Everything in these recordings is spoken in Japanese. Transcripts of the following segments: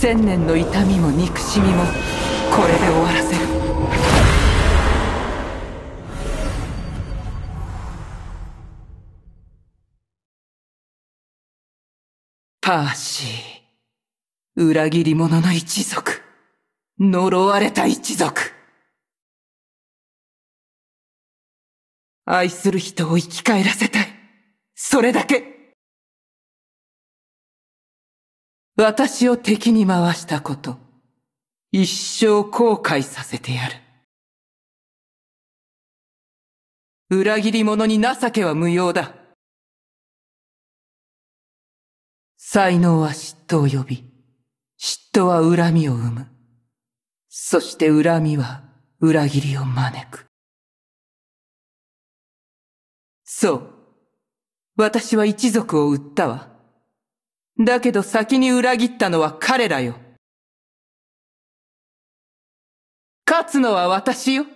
千年の痛みも憎しみもこれで終わらせるパーシー裏切り者の一族呪われた一族愛する人を生き返らせたいそれだけ私を敵に回したこと、一生後悔させてやる。裏切り者に情けは無用だ。才能は嫉妬を呼び、嫉妬は恨みを生む。そして恨みは裏切りを招く。そう。私は一族を売ったわ。だけど先に裏切ったのは彼らよ。勝つのは私よ。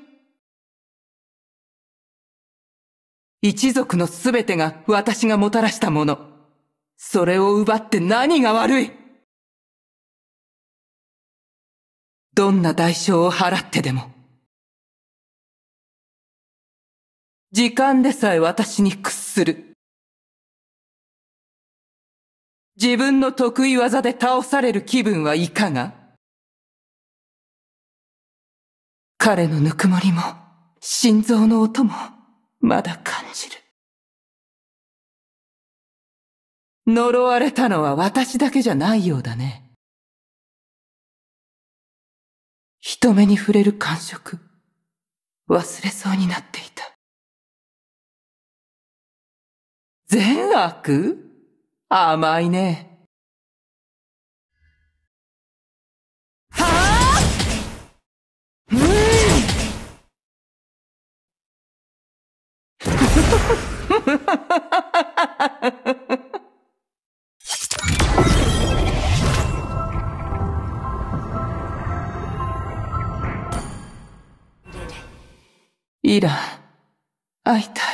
一族のすべてが私がもたらしたもの。それを奪って何が悪いどんな代償を払ってでも。時間でさえ私に屈する。自分の得意技で倒される気分はいかが彼のぬくもりも、心臓の音も、まだ感じる。呪われたのは私だけじゃないようだね。人目に触れる感触、忘れそうになっていた。善悪甘いね。イラ、会いたい。